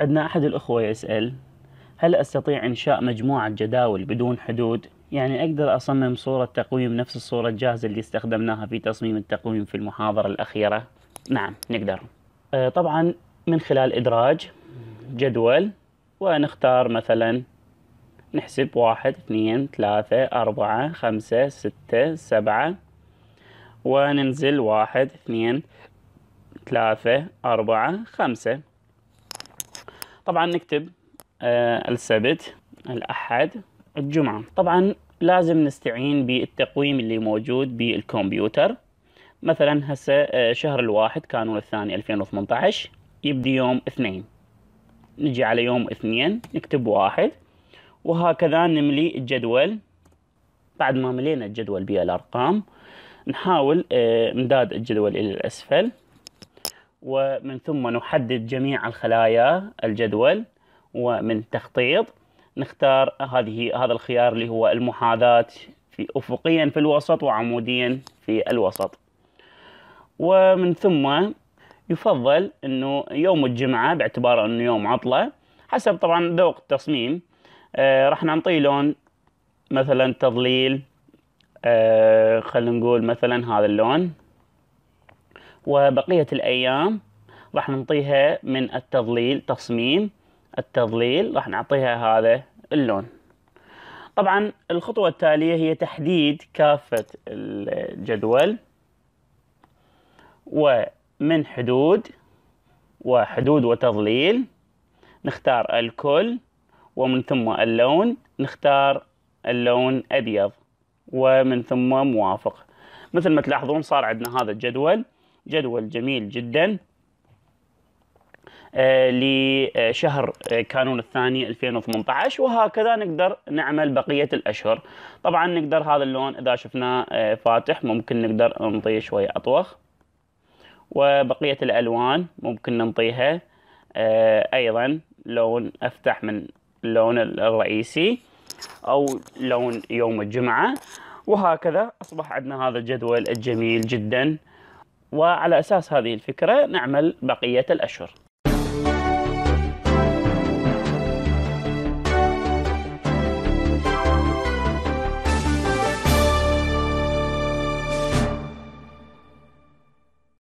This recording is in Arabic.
عندنا أحد الأخوة يسأل هل أستطيع إنشاء مجموعة جداول بدون حدود؟ يعني أقدر أصمم صورة تقويم نفس الصورة الجاهزة اللي استخدمناها في تصميم التقويم في المحاضرة الأخيرة؟ نعم نقدر آه، طبعا من خلال إدراج جدول ونختار مثلا نحسب واحد اثنين ثلاثة أربعة خمسة ستة سبعة وننزل واحد اثنين ثلاثة أربعة خمسة طبعا نكتب آه، السبت الأحد الجمعة طبعا لازم نستعين بالتقويم اللي موجود بالكمبيوتر مثلا هسه آه، شهر الواحد كانون الثاني 2018 يبدي يوم اثنين نجي على يوم اثنين نكتب واحد وهكذا نملي الجدول بعد ما ملينا الجدول بالأرقام نحاول امداد آه، الجدول إلى الأسفل ومن ثم نحدد جميع الخلايا الجدول ومن تخطيط نختار هذه هذا الخيار اللي هو المحاذاة في أفقيا في الوسط وعموديا في الوسط ومن ثم يفضل أنه يوم الجمعة باعتبار أنه يوم عطلة حسب طبعا ذوق التصميم آه راح نعطيه لون مثلا تظليل آه خلينا نقول مثلا هذا اللون وبقية الأيام راح نعطيها من التظليل تصميم التظليل راح نعطيها هذا اللون طبعا الخطوة التالية هي تحديد كافة الجدول ومن حدود وحدود وتظليل نختار الكل ومن ثم اللون نختار اللون أبيض ومن ثم موافق مثل ما تلاحظون صار عندنا هذا الجدول جدول جميل جدا آه، لشهر آه، كانون الثاني 2018 وهكذا نقدر نعمل بقية الأشهر طبعا نقدر هذا اللون إذا شفناه آه، فاتح ممكن نقدر نطيه شوية أطوخ وبقية الألوان ممكن ننطيها أيضا لون أفتح من اللون الرئيسي أو لون يوم الجمعة وهكذا أصبح عندنا هذا الجدول الجميل جدا وعلى أساس هذه الفكرة نعمل بقية الأشهر